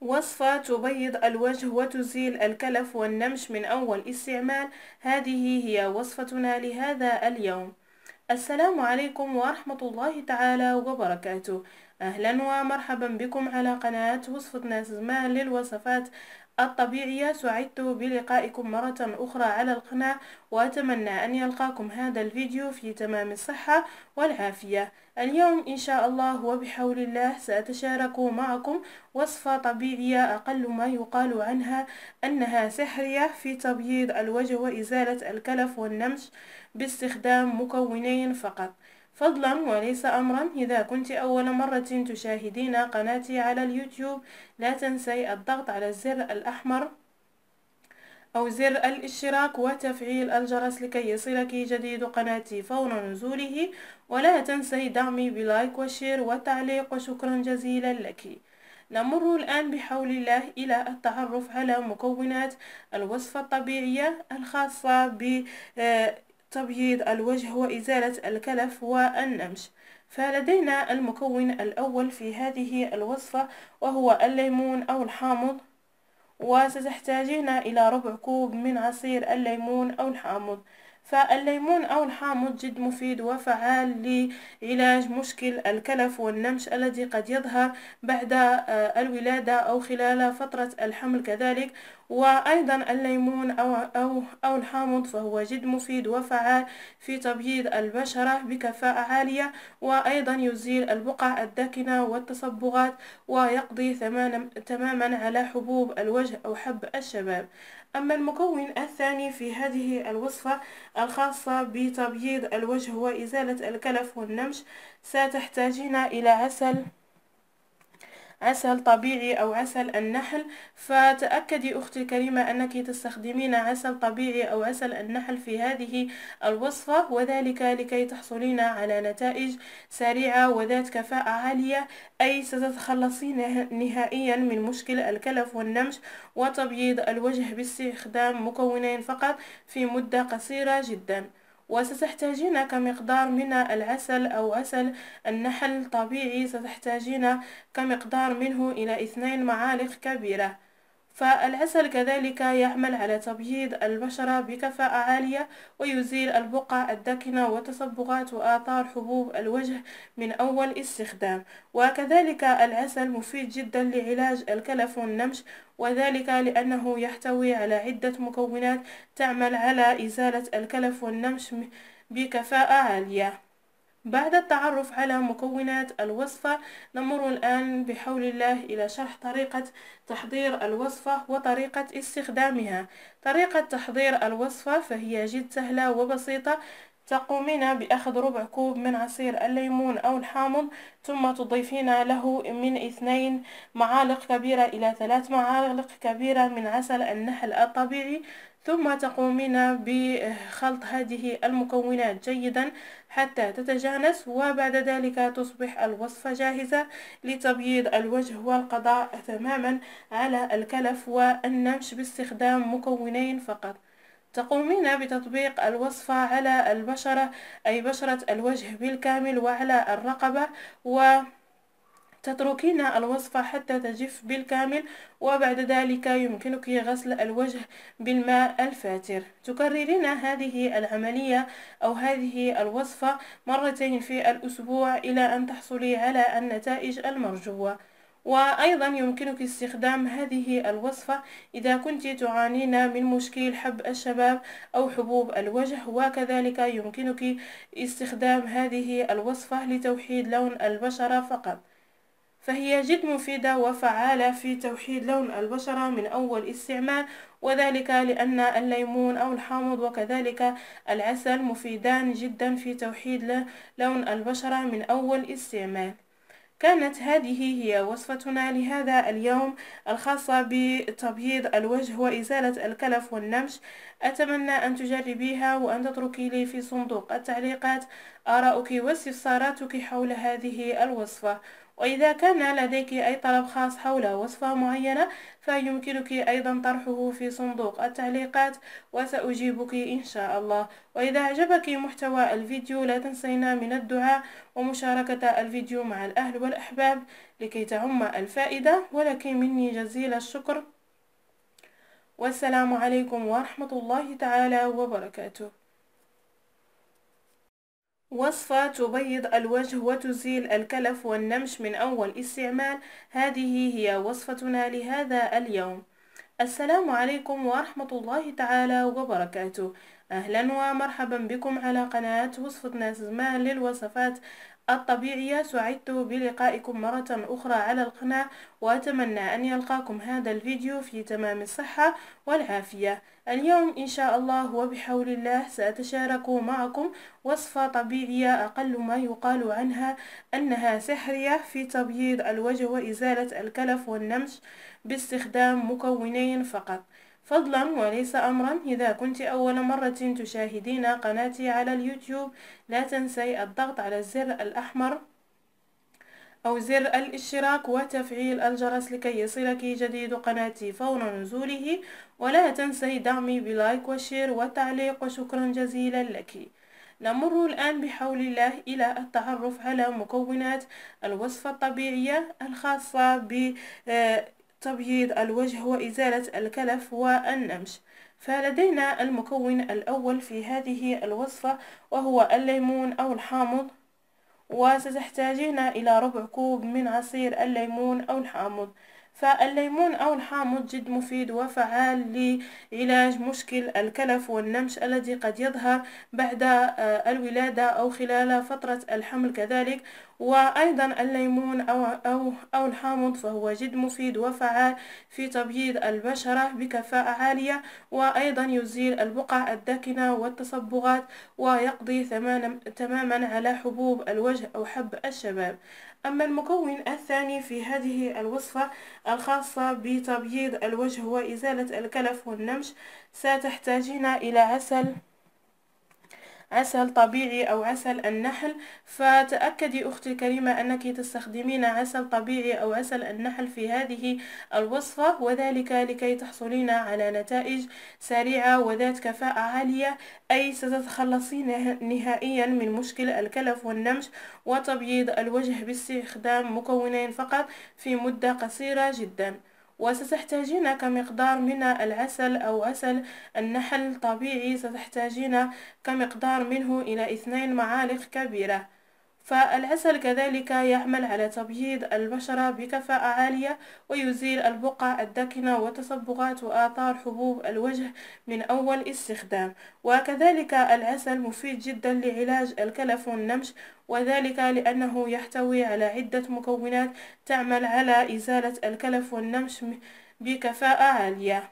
وصفة تبيض الوجه وتزيل الكلف والنمش من أول استعمال هذه هي وصفتنا لهذا اليوم السلام عليكم ورحمة الله تعالى وبركاته أهلا ومرحبا بكم على قناة وصفة ناس زمان للوصفات الطبيعية سعدت بلقائكم مرة أخرى على القناة وأتمنى أن يلقاكم هذا الفيديو في تمام الصحة والعافية اليوم إن شاء الله وبحول الله سأتشارك معكم وصفة طبيعية أقل ما يقال عنها أنها سحرية في تبييض الوجه وإزالة الكلف والنمش باستخدام مكونين فقط فضلا وليس أمرا إذا كنت أول مرة تشاهدين قناتي على اليوتيوب لا تنسي الضغط على الزر الأحمر أو زر الاشتراك وتفعيل الجرس لكي يصلك جديد قناتي فور نزوله ولا تنسي دعمي بلايك وشير وتعليق وشكرا جزيلا لك نمر الآن بحول الله إلى التعرف على مكونات الوصفة الطبيعية الخاصة ب آه، تبييض الوجه وإزالة الكلف والنمش فلدينا المكون الأول في هذه الوصفة وهو الليمون أو الحامض وستحتاجين إلى ربع كوب من عصير الليمون أو الحامض فالليمون أو الحامض جد مفيد وفعال لعلاج مشكل الكلف والنمش الذي قد يظهر بعد آه، الولادة أو خلال فترة الحمل كذلك وأيضا الليمون أو, أو, أو الحامض فهو جد مفيد وفعال في تبييض البشرة بكفاءة عالية وأيضا يزيل البقع الداكنة والتصبغات ويقضي تماما على حبوب الوجه أو حب الشباب أما المكون الثاني في هذه الوصفة الخاصة بتبييض الوجه وإزالة الكلف والنمش ستحتاجين إلى عسل عسل طبيعي أو عسل النحل فتأكدي أختي الكريمة أنك تستخدمين عسل طبيعي أو عسل النحل في هذه الوصفة وذلك لكي تحصلين على نتائج سريعة وذات كفاءة عالية أي ستتخلصين نهائيا من مشكل الكلف والنمش وتبييض الوجه باستخدام مكونين فقط في مدة قصيرة جدا وستحتاجين كمقدار من العسل أو عسل النحل طبيعي ستحتاجين كمقدار منه إلى اثنين معالق كبيرة فالعسل كذلك يعمل على تبييض البشرة بكفاءة عالية ويزيل البقع الداكنة وتصبغات وآثار حبوب الوجه من أول استخدام وكذلك العسل مفيد جدا لعلاج الكلف والنمش وذلك لأنه يحتوي على عدة مكونات تعمل على إزالة الكلف والنمش بكفاءة عالية بعد التعرف على مكونات الوصفة نمر الآن بحول الله إلى شرح طريقة تحضير الوصفة وطريقة استخدامها طريقة تحضير الوصفة فهي جد سهلة وبسيطة تقومين بأخذ ربع كوب من عصير الليمون أو الحامض ثم تضيفين له من اثنين معالق كبيرة إلى ثلاث معالق كبيرة من عسل النحل الطبيعي ثم تقومين بخلط هذه المكونات جيدا حتى تتجانس وبعد ذلك تصبح الوصفة جاهزة لتبييض الوجه والقضاء تماما على الكلف والنمش باستخدام مكونين فقط تقومين بتطبيق الوصفة على البشرة أي بشرة الوجه بالكامل وعلى الرقبة و تتركين الوصفة حتى تجف بالكامل وبعد ذلك يمكنك غسل الوجه بالماء الفاتر تكررين هذه العملية أو هذه الوصفة مرتين في الأسبوع إلى أن تحصلي على النتائج المرجوة وأيضا يمكنك استخدام هذه الوصفة إذا كنت تعانين من مشكل حب الشباب أو حبوب الوجه وكذلك يمكنك استخدام هذه الوصفة لتوحيد لون البشرة فقط فهي جد مفيدة وفعالة في توحيد لون البشرة من أول استعمال وذلك لأن الليمون أو الحامض وكذلك العسل مفيدان جدا في توحيد لون البشرة من أول استعمال كانت هذه هي وصفتنا لهذا اليوم الخاصة بتبييض الوجه وإزالة الكلف والنمش أتمنى أن تجربيها وأن تتركي لي في صندوق التعليقات آراءك واستفساراتك حول هذه الوصفة وإذا كان لديك أي طلب خاص حول وصفة معينة فيمكنك أيضا طرحه في صندوق التعليقات وسأجيبك إن شاء الله وإذا أعجبك محتوى الفيديو لا تنسينا من الدعاء ومشاركة الفيديو مع الأهل والأحباب لكي تعم الفائدة ولك مني جزيل الشكر والسلام عليكم ورحمة الله تعالى وبركاته وصفة تبيض الوجه وتزيل الكلف والنمش من أول استعمال هذه هي وصفتنا لهذا اليوم السلام عليكم ورحمة الله تعالى وبركاته أهلا ومرحبا بكم على قناة وصفة ناس زمان للوصفات الطبيعية سعدت بلقائكم مرة أخرى على القناة وأتمنى أن يلقاكم هذا الفيديو في تمام الصحة والعافية اليوم إن شاء الله وبحول الله سأتشارك معكم وصفة طبيعية أقل ما يقال عنها أنها سحرية في تبييض الوجه وإزالة الكلف والنمش باستخدام مكونين فقط فضلا وليس أمرا إذا كنت أول مرة تشاهدين قناتي على اليوتيوب لا تنسي الضغط على الزر الأحمر أو زر الاشتراك وتفعيل الجرس لكي يصلك جديد قناتي فور نزوله ولا تنسي دعمي بلايك وشير وتعليق وشكرا جزيلا لك نمر الآن بحول الله إلى التعرف على مكونات الوصفة الطبيعية الخاصة ب آه، تبييض الوجه وإزالة الكلف والنمش فلدينا المكون الأول في هذه الوصفة وهو الليمون أو الحامض وستحتاجين إلى ربع كوب من عصير الليمون أو الحامض فالليمون أو الحامض جد مفيد وفعال لعلاج مشكل الكلف والنمش الذي قد يظهر بعد آه، الولادة أو خلال فترة الحمل كذلك وأيضا الليمون أو, أو, أو الحامض فهو جد مفيد وفعال في تبييض البشرة بكفاءة عالية وأيضا يزيل البقع الداكنة والتصبغات ويقضي تماما على حبوب الوجه أو حب الشباب أما المكون الثاني في هذه الوصفة الخاصة بتبييض الوجه وإزالة الكلف والنمش ستحتاجين إلى عسل عسل طبيعي أو عسل النحل فتأكدي أختي الكريمة أنك تستخدمين عسل طبيعي أو عسل النحل في هذه الوصفة وذلك لكي تحصلين على نتائج سريعة وذات كفاءة عالية أي ستتخلصين نهائيا من مشكل الكلف والنمش وتبييض الوجه باستخدام مكونين فقط في مدة قصيرة جدا وستحتاجين كمقدار من العسل أو عسل النحل طبيعي ستحتاجين كمقدار منه إلى اثنين معالق كبيرة فالعسل كذلك يعمل على تبييض البشرة بكفاءة عالية ويزيل البقع الداكنة وتصبغات وآثار حبوب الوجه من أول استخدام وكذلك العسل مفيد جدا لعلاج الكلف والنمش وذلك لأنه يحتوي على عدة مكونات تعمل على إزالة الكلف والنمش بكفاءة عالية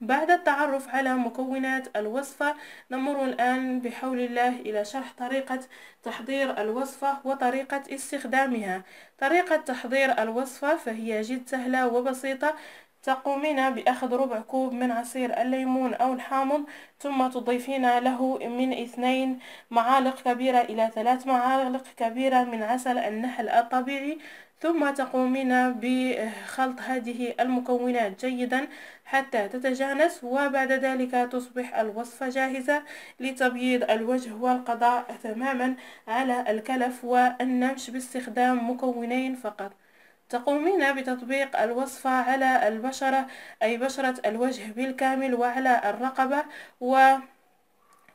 بعد التعرف على مكونات الوصفة نمر الآن بحول الله إلى شرح طريقة تحضير الوصفة وطريقة استخدامها طريقة تحضير الوصفة فهي جد سهلة وبسيطة تقومين بأخذ ربع كوب من عصير الليمون أو الحامض ثم تضيفين له من اثنين معالق كبيرة إلى ثلاث معالق كبيرة من عسل النحل الطبيعي ثم تقومين بخلط هذه المكونات جيدا حتى تتجانس وبعد ذلك تصبح الوصفة جاهزة لتبييض الوجه والقضاء تماما على الكلف والنمش باستخدام مكونين فقط تقومين بتطبيق الوصفة على البشرة أي بشرة الوجه بالكامل وعلى الرقبة و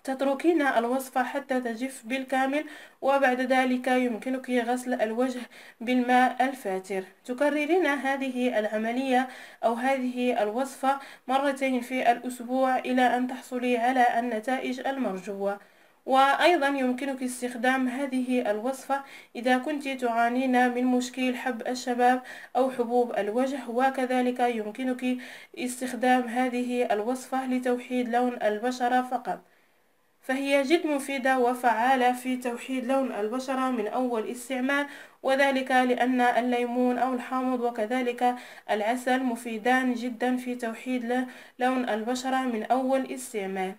تتركين الوصفة حتى تجف بالكامل وبعد ذلك يمكنك غسل الوجه بالماء الفاتر تكررين هذه العملية أو هذه الوصفة مرتين في الأسبوع إلى أن تحصلي على النتائج المرجوة وأيضا يمكنك استخدام هذه الوصفة إذا كنت تعانين من مشكل حب الشباب أو حبوب الوجه وكذلك يمكنك استخدام هذه الوصفة لتوحيد لون البشرة فقط فهي جد مفيدة وفعالة في توحيد لون البشرة من أول استعمال وذلك لأن الليمون أو الحامض وكذلك العسل مفيدان جدا في توحيد لون البشرة من أول استعمال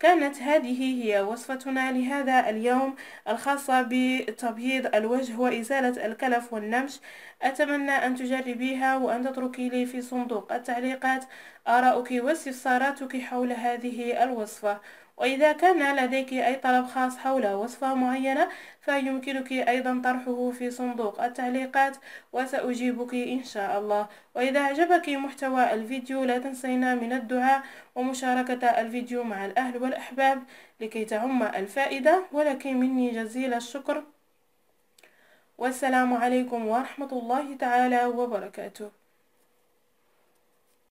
كانت هذه هي وصفتنا لهذا اليوم الخاصة بتبييض الوجه وإزالة الكلف والنمش أتمنى أن تجربيها وأن تتركي لي في صندوق التعليقات آراءك واستفساراتك حول هذه الوصفة وإذا كان لديك أي طلب خاص حول وصفة معينة فيمكنك أيضا طرحه في صندوق التعليقات وسأجيبك إن شاء الله وإذا أعجبك محتوى الفيديو لا تنسينا من الدعاء ومشاركة الفيديو مع الأهل والأحباب لكي تعم الفائدة ولك مني جزيل الشكر والسلام عليكم ورحمة الله تعالى وبركاته